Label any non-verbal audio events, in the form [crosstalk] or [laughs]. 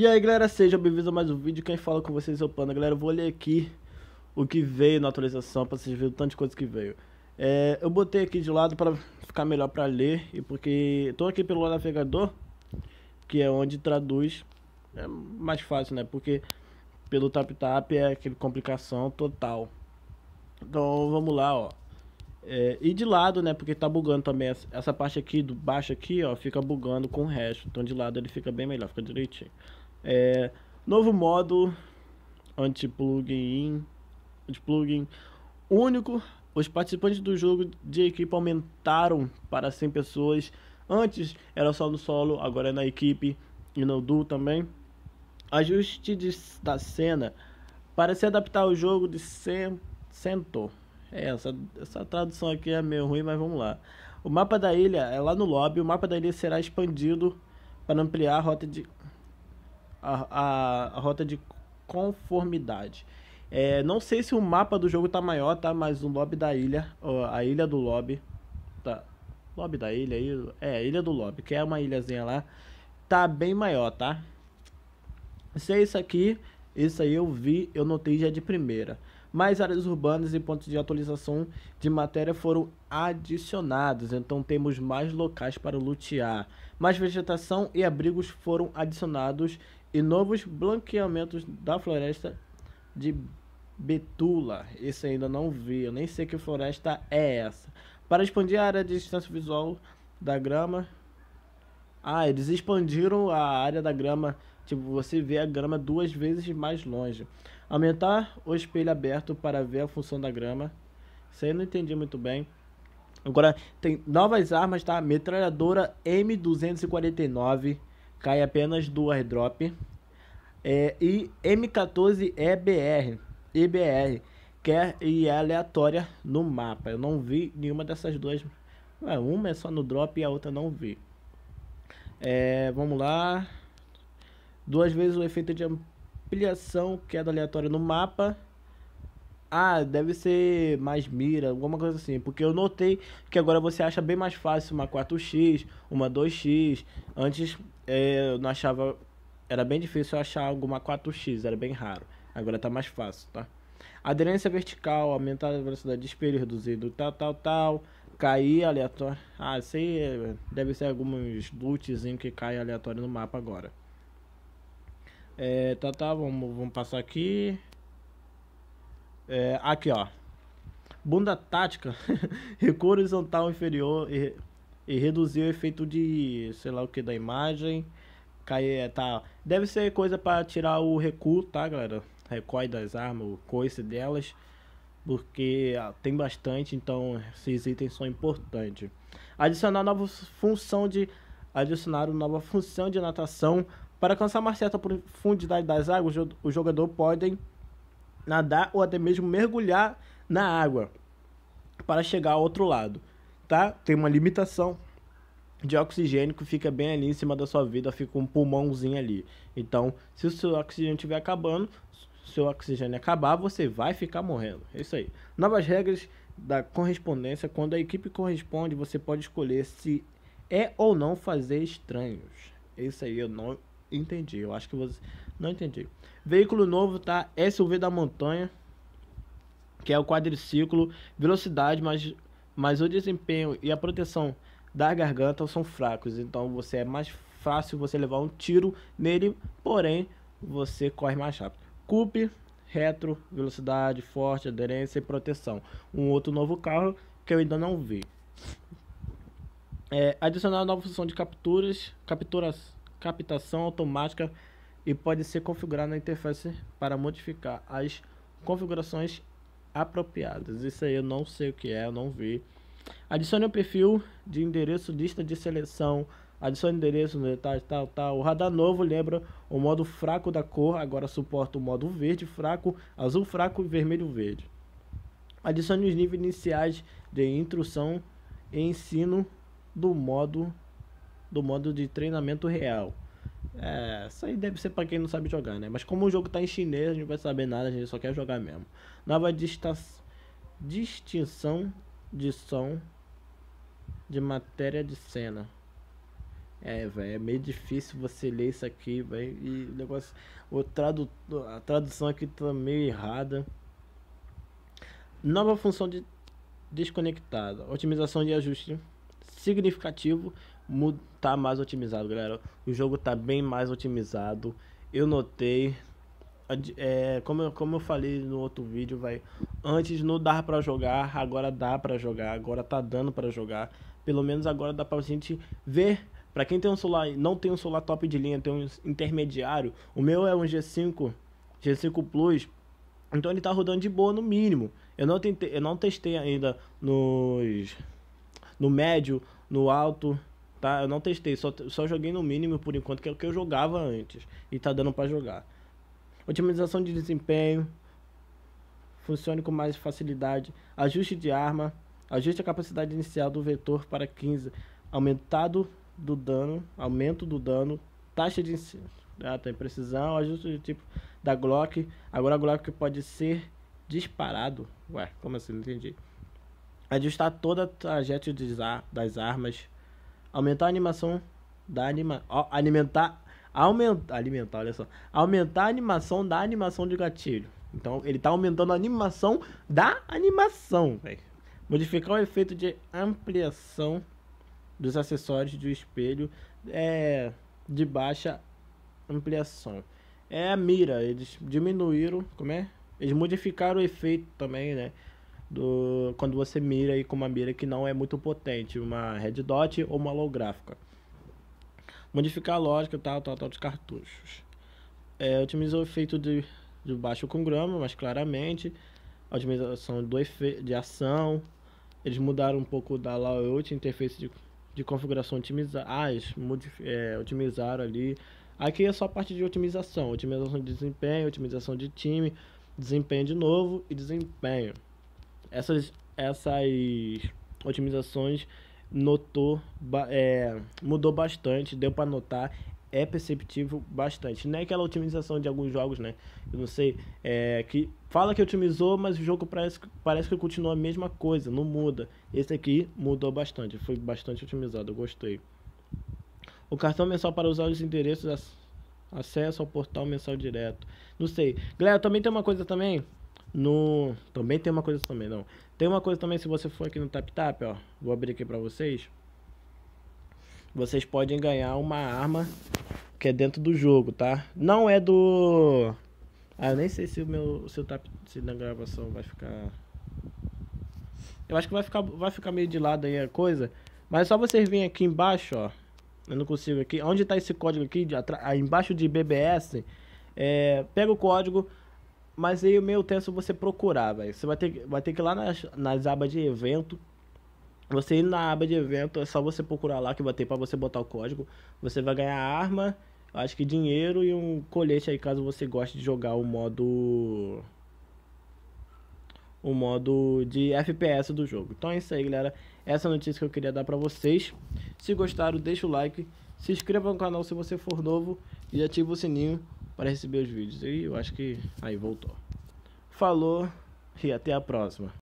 E aí galera, seja bem vindo a mais um vídeo, quem fala com vocês é o Panda Galera, eu vou ler aqui o que veio na atualização pra vocês verem o tanto de coisa que veio é, Eu botei aqui de lado pra ficar melhor pra ler E porque tô aqui pelo navegador Que é onde traduz É mais fácil, né? Porque pelo tap tap é aquele complicação total Então vamos lá, ó é, e de lado, né? Porque tá bugando também. Essa parte aqui do baixo aqui, ó, fica bugando com o resto. Então de lado ele fica bem melhor, fica direitinho. É, novo modo anti-plugin, anti-plugin único. Os participantes do jogo de equipe aumentaram para 100 pessoas. Antes era só no solo, agora é na equipe e no duo também. Ajuste de, da cena para se adaptar ao jogo de Cento. É, essa, essa tradução aqui é meio ruim, mas vamos lá. O mapa da ilha é lá no lobby. O mapa da ilha será expandido para ampliar a rota de a, a, rota de conformidade. É, não sei se o mapa do jogo tá maior, tá? Mas o lobby da ilha, ó, a ilha do lobby, tá? Lobby da ilha, ilha, é, ilha do lobby, que é uma ilhazinha lá, tá bem maior, tá? Se é isso aqui, isso aí eu vi, eu notei já de primeira. Mais áreas urbanas e pontos de atualização de matéria foram adicionados, então temos mais locais para lutear. Mais vegetação e abrigos foram adicionados e novos blanqueamentos da floresta de Betula. Esse ainda não vi, eu nem sei que floresta é essa. Para expandir a área de distância visual da grama. Ah, eles expandiram a área da grama. Tipo, você vê a grama duas vezes mais longe. Aumentar o espelho aberto para ver a função da grama. Isso aí eu não entendi muito bem. Agora, tem novas armas, tá? Metralhadora M249 cai apenas do airdrop. É, e M14 EBR, EBR, que é, e é aleatória no mapa. Eu não vi nenhuma dessas duas. É uma é só no drop e a outra não vi. É, vamos lá. Duas vezes o efeito de ampliação, queda aleatória no mapa. Ah, deve ser mais mira, alguma coisa assim. Porque eu notei que agora você acha bem mais fácil uma 4x, uma 2x. Antes eu não achava. Era bem difícil achar alguma 4x, era bem raro. Agora tá mais fácil, tá? Aderência vertical, aumentar a velocidade de espelho, reduzido, tal, tal, tal. Cair aleatório. Ah, sei, é, deve ser alguns lootzinhos que caem aleatório no mapa agora. É, tá, tá, vamos, vamos passar aqui. É, aqui, ó. Bunda tática, [laughs] recuo horizontal inferior e e reduzir o efeito de, sei lá o que, da imagem. Cair, é, tá. Deve ser coisa para tirar o recuo, tá, galera? Recoil das armas, o coice delas. Porque ah, tem bastante, então esses itens são importantes. Adicionar nova função de. Adicionar uma nova função de natação. Para alcançar uma certa profundidade das águas, o jogador podem nadar ou até mesmo mergulhar na água para chegar ao outro lado tá? Tem uma limitação de oxigênio que fica bem ali em cima da sua vida, fica um pulmãozinho ali. Então, se o seu oxigênio estiver acabando, seu oxigênio acabar, você vai ficar morrendo. É isso aí. Novas regras da correspondência, quando a equipe corresponde, você pode escolher se é ou não fazer estranhos. É isso aí eu não entendi. Eu acho que você não entendi. Veículo novo tá SUV da montanha, que é o quadriciclo, velocidade mais mas o desempenho e a proteção da garganta são fracos, então você é mais fácil você levar um tiro nele, porém você corre mais rápido. Coupe, retro, velocidade, forte, aderência e proteção. Um outro novo carro que eu ainda não vi. É, adicionar nova função de capturas, capturas, captação automática e pode ser configurada na interface para modificar as configurações apropriadas. Isso aí eu não sei o que é, eu não vi. Adicione o perfil de endereço, lista de seleção, adicione endereço, tal, tal, tal. O radar novo lembra o modo fraco da cor, agora suporta o modo verde fraco, azul fraco e vermelho verde. Adicione os níveis iniciais de instrução e ensino do modo do modo de treinamento real. É, isso aí deve ser pra quem não sabe jogar, né? Mas como o jogo tá em chinês, a gente não vai saber nada, a gente só quer jogar mesmo. Nova dista... distinção de som de matéria de cena. É, velho, é meio difícil você ler isso aqui, velho. E o negócio. O tradu, a tradução aqui tá meio errada. Nova função de desconectada. Otimização de ajuste significativo tá mais otimizado, galera. O jogo tá bem mais otimizado. Eu notei. É, como, eu, como eu falei no outro vídeo, vai. Antes não dava para jogar, agora dá para jogar, agora tá dando para jogar. Pelo menos agora dá pra gente ver. Pra quem tem um celular, não tem um celular top de linha, tem um intermediário. O meu é um G5, G5 Plus. Então ele tá rodando de boa no mínimo. Eu não tentei, eu não testei ainda nos no médio, no alto tá? Eu não testei, só, só joguei no mínimo por enquanto, que é o que eu jogava antes. E tá dando para jogar. Otimização de desempenho. Funcione com mais facilidade. Ajuste de arma. Ajuste a capacidade inicial do vetor para 15. Aumentado do dano. Aumento do dano. Taxa de ah, tem tá, precisão. Ajuste de tipo da Glock. Agora a Glock pode ser disparado. Ué, como assim? Não entendi. Ajustar toda a trajetória das armas Aumentar a animação da anima... Alimentar... Aumentar... Alimentar, olha só. Aumentar a animação da animação de gatilho. Então, ele tá aumentando a animação da animação, velho. Modificar o efeito de ampliação dos acessórios do espelho é, de baixa ampliação. É a mira, eles diminuíram, como é? Eles modificaram o efeito também, né? do quando você mira aí com uma mira que não é muito potente, uma red dot ou uma holográfica. Modificar a lógica e tal, tal, tal dos cartuchos. É, otimizou o efeito de, de baixo com grama, mas claramente. A otimização do efe, de ação. Eles mudaram um pouco da layout, interface de, de configuração otimizada. Ah, eles modif, é, otimizaram ali. Aqui é só a parte de otimização. Otimização de desempenho, otimização de time, desempenho de novo e desempenho essas, essas otimizações notou, é, mudou bastante, deu para notar, é perceptível bastante. Não é aquela otimização de alguns jogos, né? Eu não sei, é, que fala que otimizou, mas o jogo parece, parece que continua a mesma coisa, não muda. Esse aqui mudou bastante, foi bastante otimizado, eu gostei. O cartão mensal para usar os endereços, acesso ao portal mensal direto. Não sei. Galera, também tem uma coisa também no. Também tem uma coisa também, não. Tem uma coisa também, se você for aqui no TapTap, ó. Vou abrir aqui pra vocês. Vocês podem ganhar uma arma que é dentro do jogo, tá? Não é do. Ah, eu nem sei se o meu. Se o tap. Se na gravação vai ficar. Eu acho que vai ficar, vai ficar meio de lado aí a coisa. Mas é só vocês virem aqui embaixo, ó. Eu não consigo aqui. Onde tá esse código aqui? a ah, Embaixo de BBS. É, pega o código, mas aí o meio tenso é você procurar, velho. Você vai ter, vai ter que ir lá nas, nas abas de evento. Você ir na aba de evento, é só você procurar lá que vai ter pra você botar o código. Você vai ganhar arma, acho que dinheiro e um colete aí, caso você goste de jogar o modo o modo de FPS do jogo. Então é isso aí, galera. Essa é notícia que eu queria dar para vocês. Se gostaram, deixa o like, se inscreva no canal se você for novo e ativa o sininho para receber os vídeos. E eu acho que aí voltou. Falou e até a próxima.